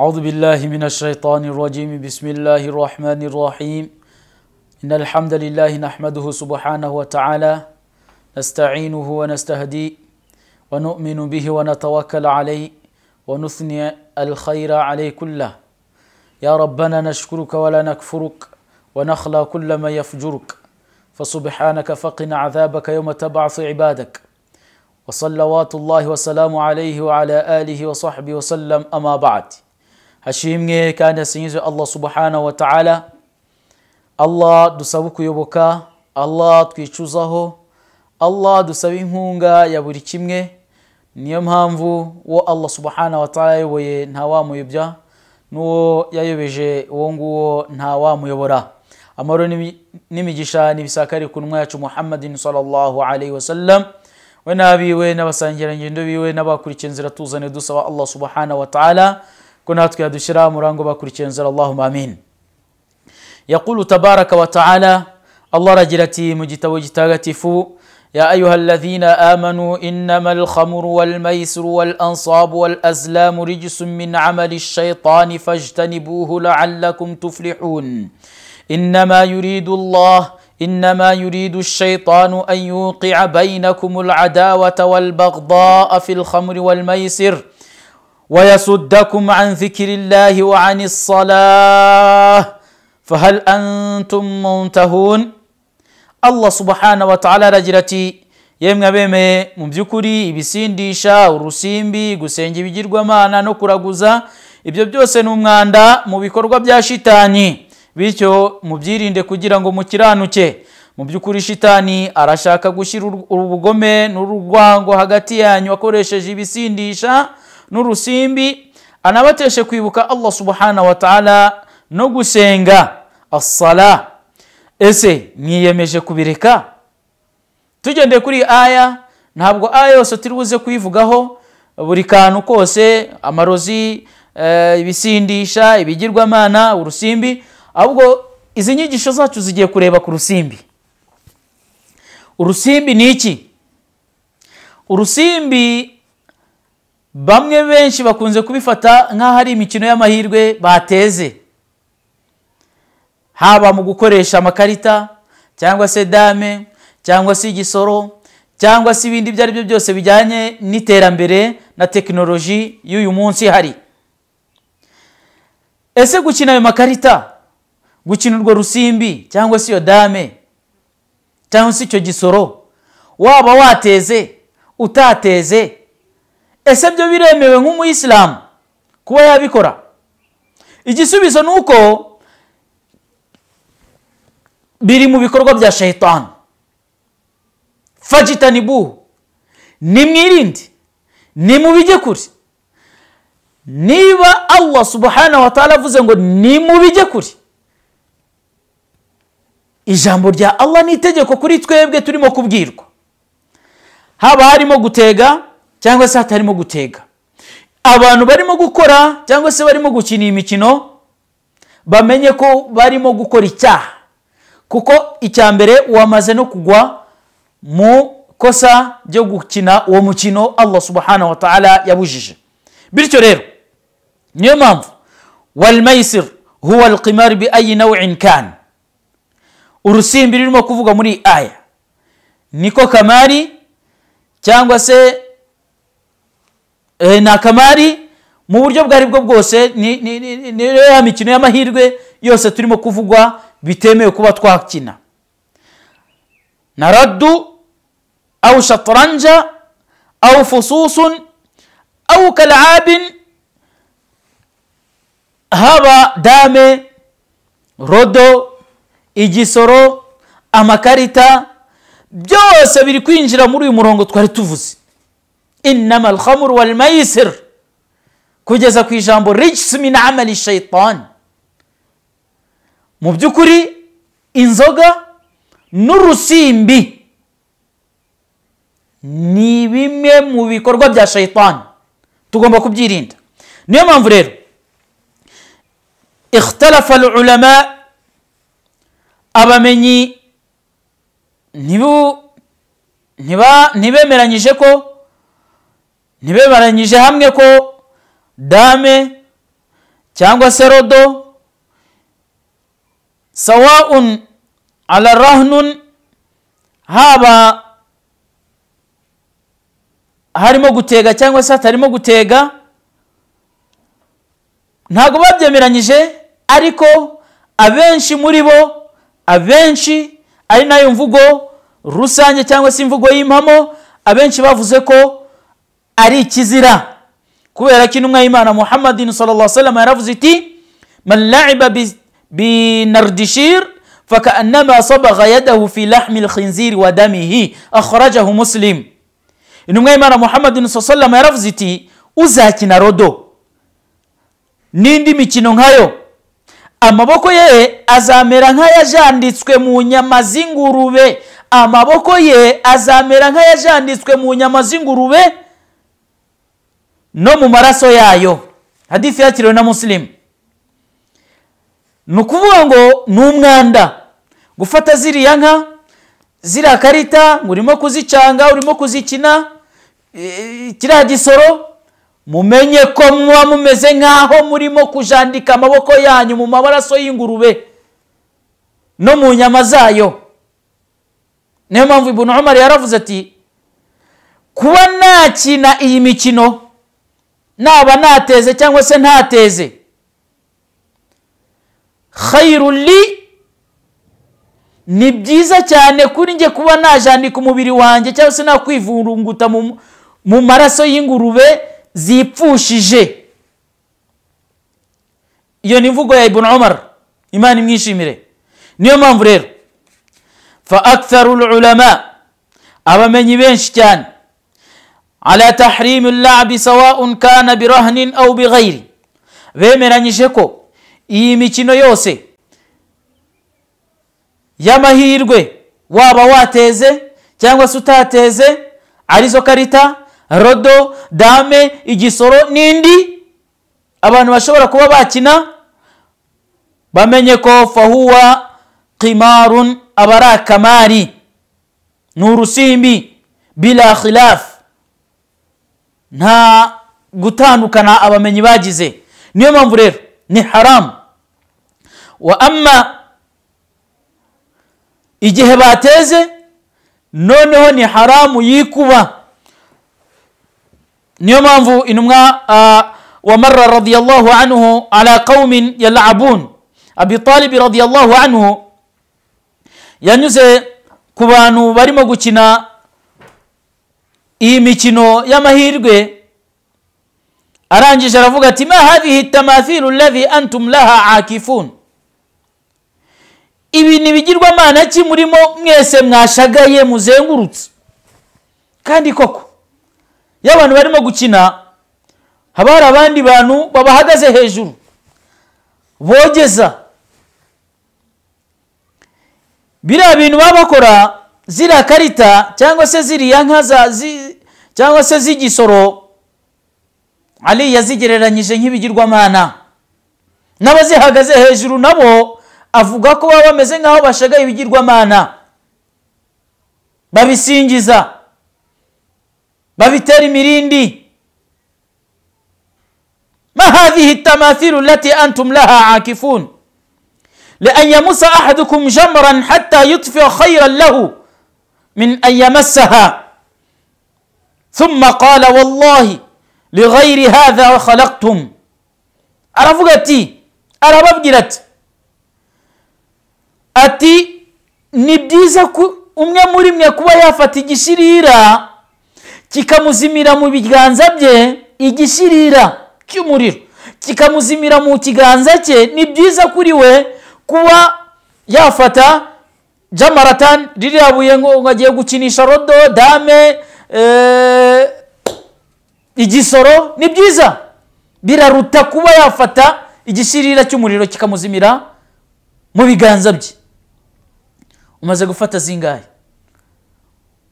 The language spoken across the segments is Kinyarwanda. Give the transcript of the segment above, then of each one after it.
أعوذ بالله من الشيطان الرجيم بسم الله الرحمن الرحيم إن الحمد لله نحمده سبحانه وتعالى نستعينه ونستهدي ونؤمن به ونتوكل عليه ونثني الخير عليه كله يا ربنا نشكرك ولا نكفرك ونخلى كل ما يفجرك فسبحانك فقنا عذابك يوم تبعث عبادك وصلوات الله وسلام عليه وعلى آله وصحبه وسلم أما بعد hashimwe kandi hasingizwe allah subhanahu wa ta'ala allah dusaba ukuyoboka allah twicuzaho allah dusaba inkunga ya buri kimwe niyo mpamvu uwo allah subhanahu wa ta'ala ayoboye ntawamuyobya n'uwo yayobeje uwo nguwo ntawamuyobora amahoro n'imigisha n'ibisakari ku ntumwa yacu muhammadin sallallahu alaihi wasallam we n'abiwe n'abasangirangendo biwe n'abakurikiye inzira tuzane dusaba allah subhanahu wa ta'ala كنا natwe yadushira murango bakurikiye nzara allahuma amin yaqulu tabaraka wa taala allah aragira ati mu يا أيها الذين آمنوا إنما الخمر والميسر والأنصاب والأزلام رجس من عمل الشيطان فاجتنبوه لعلكم تفلحون إنما يريد الله إنما يريد الشيطان أن يوقع بينكم العداوة والبغضاء في الخمر والميسر ويصدكم عن ذكر الله وعن الصلاة فهل أنتم منتهون Allah subhana wa ta'ala aragira ati yemwe abemeye mu by'ukuri ibisindisha urusimbi gusenga ibigirwamana no kuraguza ibyo byose ni umwanda mu bikorwa bya shitani bityo mubyirinde kugira ngo mukiranuke mu by'ukuri shitani arashaka gushyira ubugome n'urwango hagati yanyu akoresheje ibisindisha n'urusimbi anabateshe kwibuka allah subhana wa ta'ala no gusenga asala ese mwiyemeje kubireka tugendeye kuri aya ntabwo aya yose turi buze kuyivugaho buri kantu kose amarozi eh, ibisindisha ibigirwamana urusimbi ahubwo izi nyigisho zacu zigiye kureba ku rusimbi urusimbi ni iki urusimbi bamwe benshi bakunze kubifata nk'aho ari imikino y'amahirwe bateze haba mu gukoresha amakarita cyangwa se dame cyangwa se igisoro cyangwa se ibindi ibyo ari byo byose bijyanye n'iterambere na tekinoloji y'uyu munsi hari ese gukina ayo makarita gukina urwo rusimbi cyangwa se iyo dame cyangwa se icyo gisoro waba wateze utateze ese byo biremewe nk'umuyisilamu kuba yabikora igisubizo ni uko biri mu bikorwa bya shayitani fagitanibu nimwirinde nimubijye kure niba allah subhanahu wa ta'ala avuze ngo nimubijye kure ijambo rya allah ni itegeko kuri twebwe turimo kubwirwa haba harimo gutega cyangwa se hatarimo gutega abantu barimo gukora cyangwa se barimo gukina iyi mikino bamenye ko barimo gukora icyaha kuko icya mbere wamaze no kugwa mu kosa ryo gukina uwo mukino allah subhanahu wa ta'ala yabujije bityo rero niyo mpamvu walmayisir huwa bi ayi nawin urusimbi rurimo kuvuga muri aya niko kamari cyangwa se Eh, ni akamari mu buryo bwo aribwo bwose ni ya mikino y'amahirwe yose turimo kuvugwa bitemewe kuba twakina na radu awu shataranja awu fususun awu karabin haba dame rodo igisoro amakarita byose biri kwinjira muri uyu murongo twari tuvuze inama alhamuru walmayisir kugeza ku ijambo rigisi min amali shayitani mu by'ukuri inzoga n'urusimbi ni bimwe mu bikorwa bya shayitani tugomba kubyirinda niyo mpamvu rero ikhtalafa ulama abamenyi ntibemeranyije ko ntibe hamwe ko dame cyangwa se rodo sawa'un ala haba harimo gutega cyangwa se hatarimo gutega ntabwo babyemeranyije ariko abenshi muri bo abenshi ari nayo mvugo rusange cyangwa se imvugo y'impamo abenshi bavuze ko ari ikizira kubera ko intumwa y'imana muhammadin salama yaravuze iti manlaiba binardishir fakanama sabaga yadahu fi lahmi lkhinziri wa damihi muslim intumwa y'imana muhammadin salama yaravuze iti uzakina rodo n'indi mikino nkayo amaboko ye azamera nk'ayajanditswe mu nyama z'ingurube amaboko ye azamera nk'ayajanditswe mu nyama z'ingurube no mu maraso yayo hadithi yakiriwe na musilimu ni ukuvuga ngo ni umwanda gufata ziriya nka ziriya karita urimo kuzicanga urimo kuzikina e, kiriya gisoro mumenye ko muba mumeze nk'aho murimo kujandika amaboko yanyu mu mabaraso y'ingurube no mu nyama zayo niyo mpamvu ibunu umar yaravuze ati kuba nakina iyi mikino naba nateze cyangwa se ntateze khayiruli ni byiza cyane kuri njye kuba najandika umubiri wanjye cyangwa se nakwivurunguta mu maraso y'ingurube zipfushije iyo ni imvugo ya ibn umar imana imwishimire niyo mpamvu rero fa akitari ururama abamenyi benshi cyane ala tahrimi llabi sawaun kana birahnin au bighairi bemeranyije ko iyi mikino yose y'amahirwe waba wateze cyangwa se utateze arizo karita rodo dame igisoro n'indi abantu bashobora kuba bakina bamenye ko fahuwa qimarun aba ari akamari ni urusimbi bila khilafu nta gutandukana abamenyi bagize niyo mpamvu rero ni haramu wa amma igihe bateze noneho ni haramu yikuba niyo mpamvu intumwa wa marra radiyallahu anhu ala qawmin yalabun abi talibi radiyallahu anhu yanyuze ku bantu barimo gukina iyi mikino y'amahirwe arangije aravuga ati ma hadihi tamathiru lavi antum akifun ibi ni ibigirwamana ki murimo mwese mwashagaye muzengurutse kandi koko iyo abantu barimo gukina haba hari abandi bantu babahagaze hejuru bogeza biriya bintu baba bakora ziriya karita cyangwa se ziriya nka cyangwa se z'igisoro ariya zigereranyije nk'ibigirwamana n'abazihagaze hejuru nabo avuga ko baba bameze nk'aho bashagaye ibigirwamana babisingiza babitera imirindi ما هذه التماثيل التي أنتم لها عاكفون لأن يمس أحدكم جمرا حتى يطفئ خيرا له من أن يمسها ثم قال wallahi lighairi hadha khalaqtum aravuga ati arababwira ati ati ni byiza ko umwe muri mwe kuba yafata igishirira kikamuzimira mu biganza bye igishirira cy'umuriro kikamuzimira mu kiganza cye ni byiza kuri we kuba yafata jamaratani ririya buye ngo agiye gukinisha rodo dame igisoro ni byiza biraruta kuba yafata igisirira cy'umuriro kikamuzimira mu biganza bye umaze gufata zingahe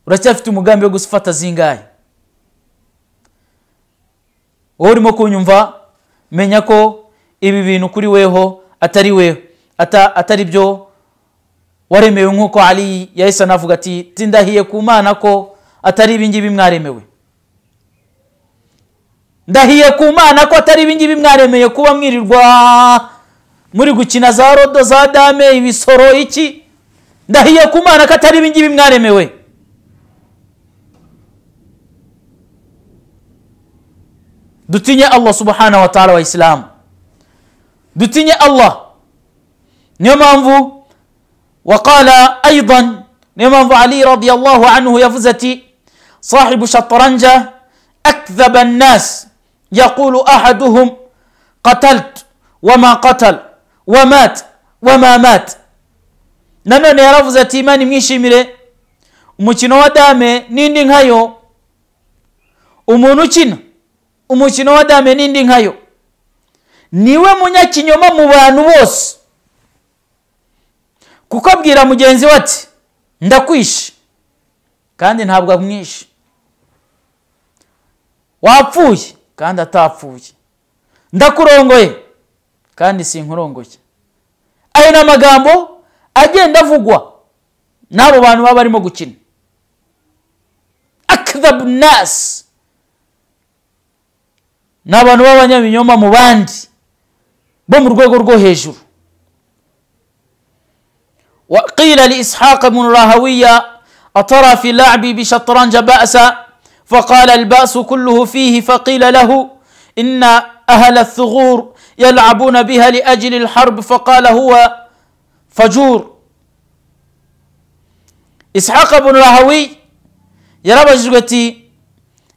uracyafite umugambi wo gufata zingahe wowe urimo kunyumva menya ko ibi bintu kuri weho atari weho atari byo waremewe nk'uko ari yahise anavuga ati tindahiye ku mana ko atari ibi ngibi mwaremewe ndahiye ku mana ko atari ibi ngibi mwaremeye kuba mwirirwa muri gukina za rodo za dame ibisoro iki ndahiye ku mana ko atari ibi ngibi mwaremewe dutinye allah subhanahu wa ta'ala wa isilamu dutinye allah niyo mpamvu waqala aidan niyo mpamvu ali radiyallahu anhu yavuze ati صاحب شطرنجة أكذب الناس يقول أحدهم قتلت وما قتل ومات وما مات nanone yaravuze ati imana imwishimire umukino wa dame n'indi nkayo umuntu ukina umukino wa dame n'indi nkayo niwe munyakinyoma mu bantu bose kuko abwira mugenzi we ati ndakwishe kandi ntabwo amwishe wapfuye kandi atapfuye ndakurongoye kandi sinkurongoye ayo ni amagambo agenda avugwa n'abo bantu baba barimo gukina akadabunasi ni abantu b'abanyabinyoma mu bandi bo mu rwego rwo hejuru وقيل لإسحاق بن راهوية أترى في لعبي بشطرنج فقال الباس كله فيه فقيل له ان اهل الثغور يلعبون بها لاجل الحرب فقال هو فجور ishaqa bunu rahawi yarabajijwe ati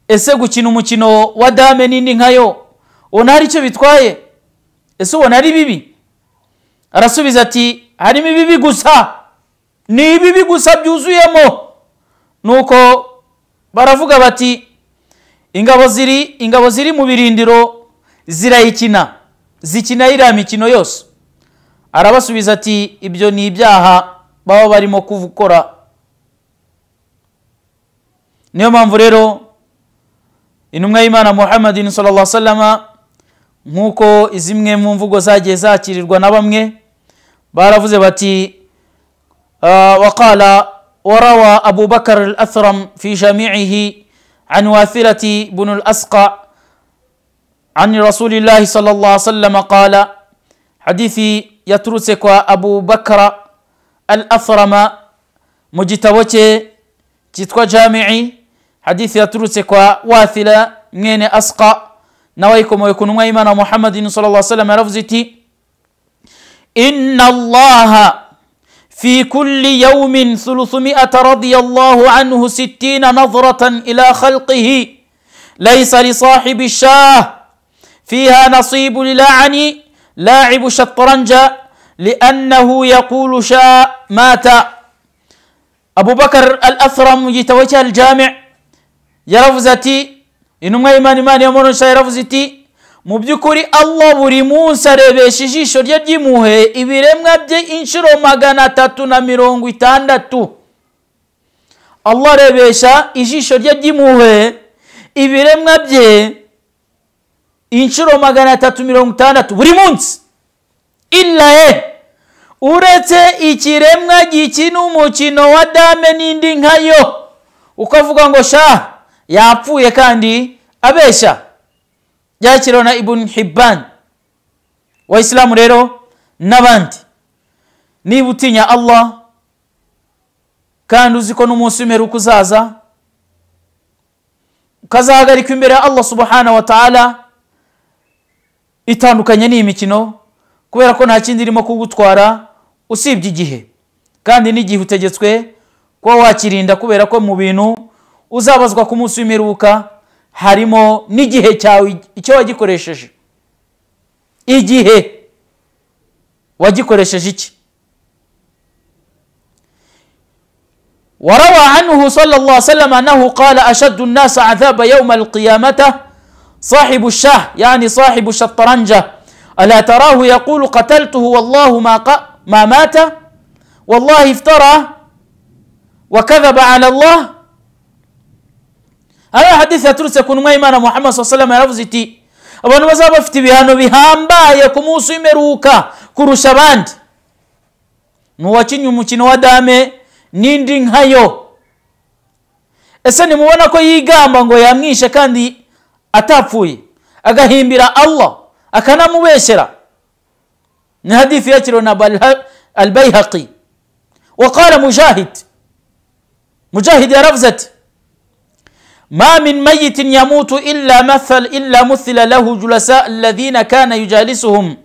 ese gukina umukino wa dame nini nkayo ubona hari icyo bitwaye ese ubona ari bibi arasubiza ati harimo ibibi gusa ni ibibi gusa byuzuyemo nuko baravuga bati ingabo ziri ingabo ziri mu birindiro zirayikina zikina iriya mikino yose arabasubiza ati ibyo ni ibyaha baba barimo gukora niyo mpamvu rero intumwa y'imana muhammadin sallallahu salama nk'uko zimwe mu mvugo zagiye zakirirwa na bamwe baravuze bati ah, wakala وروى أبو بكر الأثرم في جامعه عن واثلة بن الأسقع عن رسول الله صلى الله عليه وسلم قال حديثي يترسك أبو بكر الأثرم مجتوجه تتوى جامعي حديث يترسك واثلة من أسقع نويكم ويكون ميمن محمد صلى الله عليه وسلم رفزتي إن الله في كل يوم ثلثمائة رضي الله عنه ستين نظرة إلى خلقه ليس لصاحب الشاه فيها نصيب للاعن لاعب شطرنج لأنه يقول شاء مات أبو بكر الأثرم يتوجه الجامع يرفزتي إنما إيمان إيمان يمون شاء رفزتي mu by'ukuri allah buri munsi arebesha ijisho rye ry'imuhe ibiremwa bye inshuro magana atatu na mirongo itandatu allah arebesha ijisho rye ry'imuhe ibiremwa bye inshuro magana atatu mirongo itandatu buri munsi ilahe uretse ikiremwa gikina umukino wa dame n'indi nkayo uko avuga ngo sha yapfuye kandi abeshya byakiriwe na ibuni hibani wayisilamu rero n'abandi niba utinya allah kandi uzi ko n'umunsi w'imperuka uzaza ukazahagarikwa imbere ya allah subhana wa ta'ala itandukanye n'iyi mikino kubera ko nta kindi irimo kugutwara usibye igihe kandi n'igihe utegetswe kuba wakirinda kubera ko mu bintu uzabazwa ku munsi w'imperuka harimo n'igihe cyawe icyo wagikoresheje igihe wagikoresheje iki وروى عنه صلى الله عليه وسلم أنه قال أشد الناس عذاب يوم القيامة صاحب الشاه يعني صاحب الشطرنجة ألا تراه يقول قتلته والله ما, ق... ما مات والله افترى وكذب على الله ari hadisi yaturutse ku ntumwa y'imana muhammad saa salama yaravuze iti abantu bazaba bafite ibihano bihambaye ku munsi w'imperuka kurusha abandi ni uwakinnye umukino wa dame n'indi nkayo ese ntimubona ko yigamba ngo yamwishe kandi atapfuye agahimbira allah akanamubeshyera ni hadithi yakiriwe na albayhaqi وقال مجاهد مجاهد يا رفزتي ma min mayitin yamutu illa mathal illa muthila lahu julasa alladhina kana yujalisuhum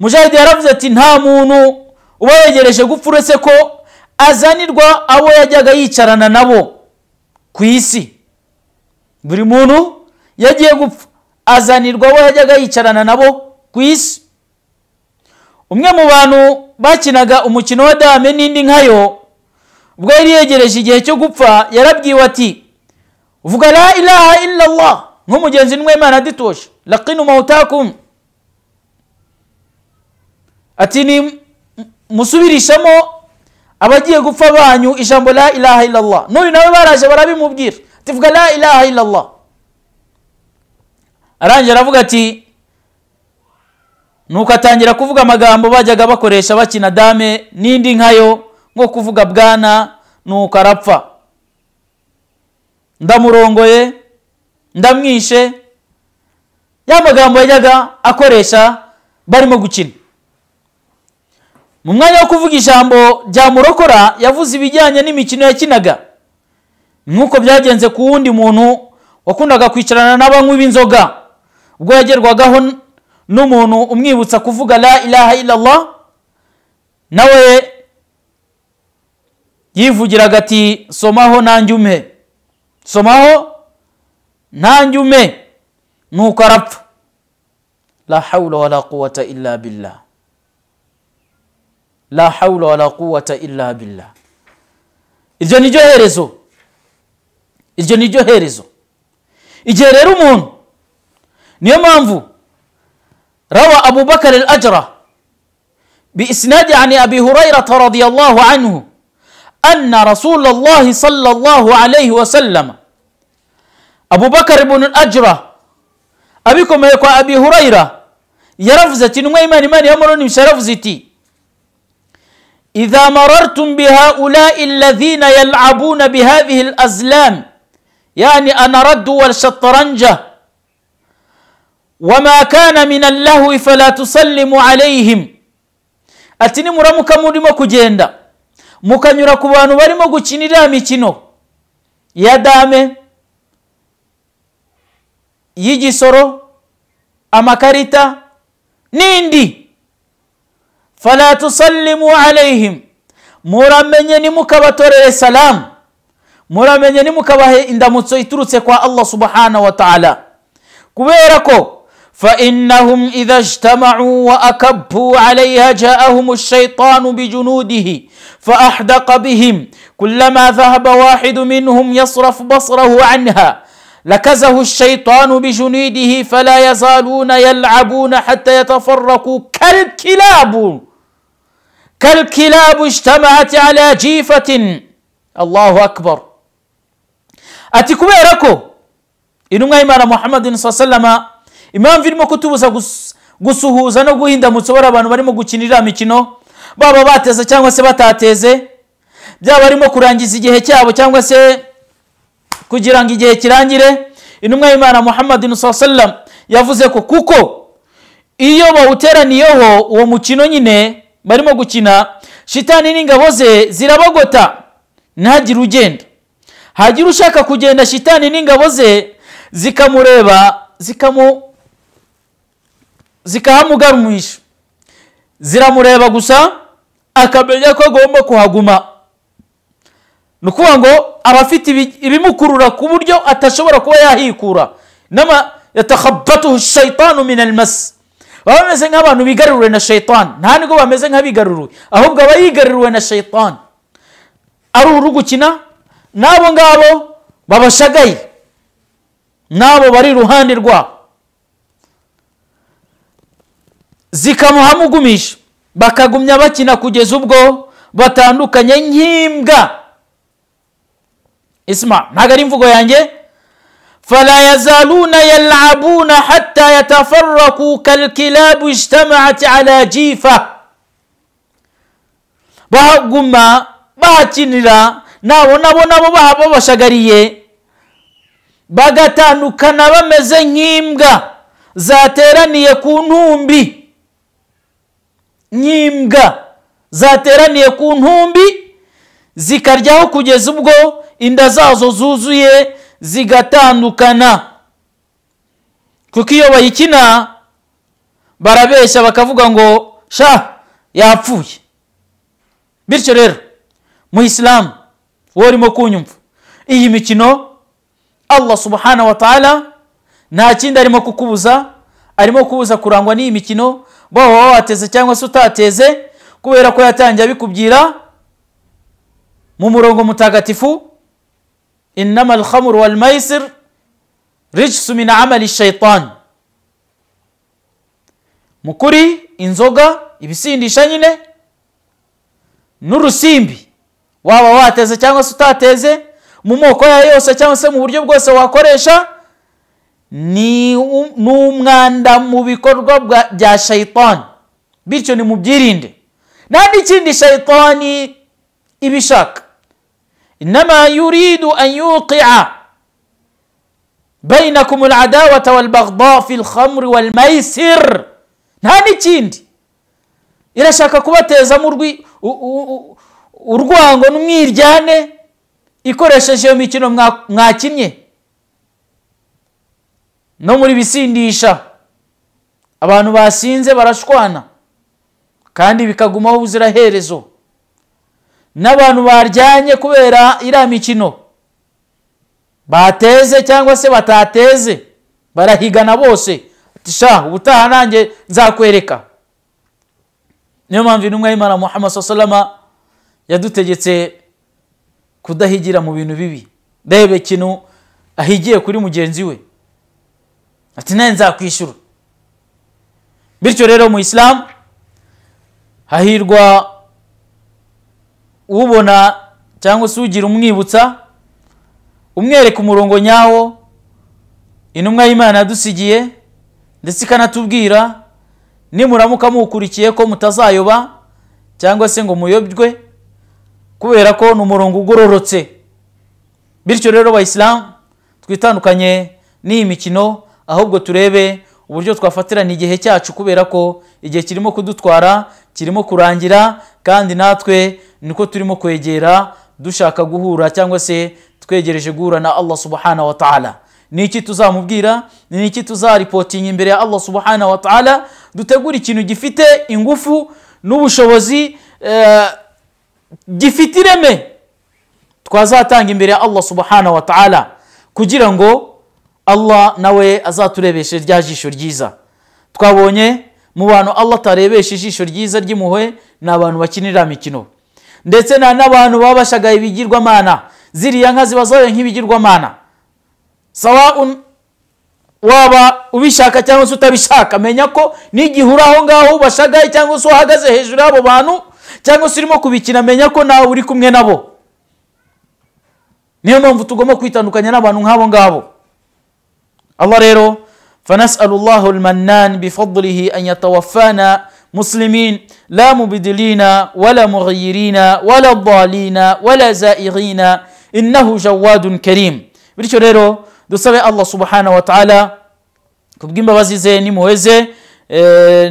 mujahidi yaravuze ati nta muntu uba yegereje gupfa uretse ko azanirwa abo yajyaga yicarana nabo ku isi buri muntu yagiye gupfa azanirwa abo yajyaga yicarana nabo ku isi umwe mu bantu bakinaga umukino wa dame n'indi nkayo ubwo yari yegereje igihe cyo gupfa yarabwiwe ati uvuga la ilaha illa nk'umugenzi n'imana aditoshe lakinu mawutakum ati ni musubirishamo abagiye gupfa banyu ijambo la ilaha illa n'uyu nawe baraje barabimubwira ati la ilaha illa allah aravuga ati nuko atangira kuvuga amagambo bajyaga bakoresha bakina dame n'indi nkayo nko kuvuga bwana nuko arapfa ndamurongoye ndamwishe ya magambo yajyaga akoresha barimo gukina mu mwanya wo kuvuga ijambo rya murokora yavuze ibijyanye n'imikino yakinaga nk'uko byagenze ku wundi muntu wakundaga kwicarana n'abanywi b'inzoga ubwo yagerwagaho n'umuntu umwibutsa kuvuga la ilaha illallah nawe yivugiraga ati somaho nanjye umpe somaho nanjume nuko arapfa la haula wala quwata illa billah la haula wala quwata illa billah iryo niryo herezo iryo niryo herezo igihe rero umuntu niyo mpamvu rawa abubakar al ajra بإسناد عن أبي هريرة رضي الله عنه أن رسول الله صلى الله عليه وسلم abu bakari bunu ajura abikomeye kwa abi hurayira yaravuze ati intumwa y'imana imana y'amaronimisha yaravuze iti idha marartum bihaulai alladhina yalabuna bihadhihi alazlam yani wal walshataranja wama kana min allahwi fala tusallimu alaihim ati nimuramuka murimo kugenda mukanyura ku bantu barimo gukina iriya mikino ya dame yiji y'igisoro amakarita n'indi fala tusallimu alayhim muramenye nimukabatorere salamu muramenye nimukabahe indamutso iturutse kwa allah subhanahu wa taala kubera ko fa innahum idha ijtama'u wa akabbu 'alayha ja'ahum ash عليها bi junudihi fa ahdaqa bihim kullama dhahaba wahid minhum يصرف basrahu 'anha لكزه الشيطان بجنيده فلا يزالون يلعبون حتى يتفرقوا كالكلاب كالكلاب اجتمعت على جيفة الله أكبر أتكم إركو إنما إمام محمد صلى الله عليه وسلم إمام في المكتوب سقسه زنقو هند متصورة بانواري مقوشيني راميكينو بابا باتزة چانو سباتاتيزة جا واري مقران جيسي جيهة چاو چانو سي kugira ngo igihe kirangire intumwa y'imana Muhammad sallam yavuze ko kuko iyo bawuteraniyeho uwo mukino nyine barimo gukina shitani n'ingabo ze zirabagota ntagire ugenda hagira ushaka kugenda shitani n'ingabo ze zikamureba zikamu zikahamuganisha ziramureba gusa akamenya ko agomba kuhaguma ni ukuvuga ngo aba afite ibimukurura ku buryo atashobora kuba yahikura yatahabatuhu shayitanu minanimasi baba bameze nk'abantu bigaruriwe na shayitani nta nubwo bameze nk'abigaruriwe ahubwo aba yigaruriwe na shayitani ari uri gukina n'abo ngabo babashagaye n'abo bari iruhande rwabo zikamuhamugumisha bakagumya bakina kugeza ubwo batandukanye nk'imbwa isma ntago ari imvugo yanjye fala yazaluna yalabuna hatta yatafaraku kalkilabu ijtamaat ala jifa bahaguma bahakinira nabo nabo nabo babashagariye bagatandukana bameze nk'imbwa zateraniye ku ntumbi nk'imbwa zateraniye ku ntumbi zikaryaho kugeza ubwo inda zazo zuzuye zigatandukana kuko iyo bayikina barabeshya bakavuga ngo sha yapfuye bityo rero mu isilamu wowe urimo kunyumva iyi mikino allah subhanahu wa ta'ala nta kindi arimo kukubuza arimo kubuza kurangwa n'iyi mikino waba wateze cyangwa se utateze kubera ko yatangiye abikubwira mu murongo mutagatifu inama alhamuru wal mayisir rijisu mina amali shayitani mu kuri inzoga ibisindisha nyine n'urusimbi waba wateze cyangwa se utateze mu moko yayo yose cyangwa se mu buryo bwose wakoresha ni umwanda mu bikorwa bya shayitani bityo ni mubyirinde nta n'ikindi shayitani iba إنما يريد أن يوقع بينكم العداوة والبغضاء في الخمر والميسر nta n'ikindi irashaka kubatezamo urwango n'umwiryane ikoresheje iyo mikino mwakinnye no muri bisindisha abantu basinze barashwana kandi bikagumaho ubuziraherezo n'abantu baryanye kubera iriya mikino bateze cyangwa se batateze barahigana bose ubutaha nanjye nzakwereka niyo mpamvu intumwa y'imana muhammad salama yadutegetse kudahigira mu bintu bibi ndebe ikintu ahigiye kuri mugenzi we ati nawe nzakwishyura bityo rero mu isilamu hahirwa ubona cyangwa se ugira umwibutsa umwereka umurongo nyawo intumwa y'imana yadusigiye ndetse ikanatubwira nimuramuka muwukurikiye ko mutazayoba cyangwa se ngo muyobywe kubera ko ni umurongo ugororotse bityo rero abayisilamu twitandukanye n'iyi mikino ahubwo turebe uburyo twafatirana igihe cyacu kubera ko igihe kirimo kudutwara kirimo kurangira kandi natwe niko turimo kwegera dushaka guhura cyangwa se twegereje guhura na allah subhanahu wa ta'ala ni iki tuzamubwira ni iki tuzaripotinga imbere ya allah subhanahu wa ta'ala dutegura ikintu gifite ingufu n'ubushobozi eh, gifite ireme twazatanga imbere ya allah subhanahu wa ta'ala kugira ngo allah nawe azaturebeshe rya jisho ryiza twabonye mu bantu allah atarebesha ijisho ryiza ry'impuhwe ni abantu bakinira imikino ndetse na n'abantu baba bashagaye ibigirwamana ziriya nka ziba zoroye nk'ibigirwamana sawa waba ubishaka cyangwa se utabishaka menya ko n'igihe uri aho ngaho ubashagaye cyangwa se uhagaze hejuru y'abo bantu cyangwa se urimo kubikina menya ko nawe uri kumwe nabo niyo mpamvu tugomba kwitandukanya n'abantu nk'abo ngabo aba rero fanasi alullahu manani bifadurihi anyatawafana مسلمين لا مبدلين ولا مغيرين ولا ضالين ولا زائغين إنه جواد كريم bityo rero dusabe allah subhanahu wa ta'ala kubw'imbabazi ze n'impuhwe ze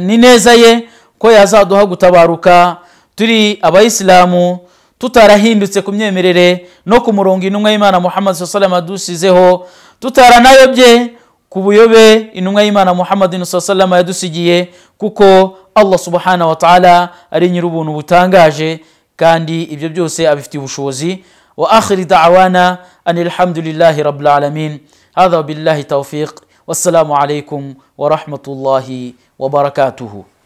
n'ineza ye ko yazaduha gutabaruka turi abayisilamu tutarahindutse ku myemerere no ku murongo intumwa y'imana muhammad salama dusizeho tutaranayobye ku buyobe intumwa y'imana muhammadin salama yadusigiye kuko allah subhanahu wa ta'ala ari nyir'ubuntu butangaje kandi ibyo byose abifitiye ubushobozi wa akhiri da'wana anil hamdulillahi rabbil alamin hadha billahi tawfiq wassalamu alaikum wa rahmatullahi wa barakatuhu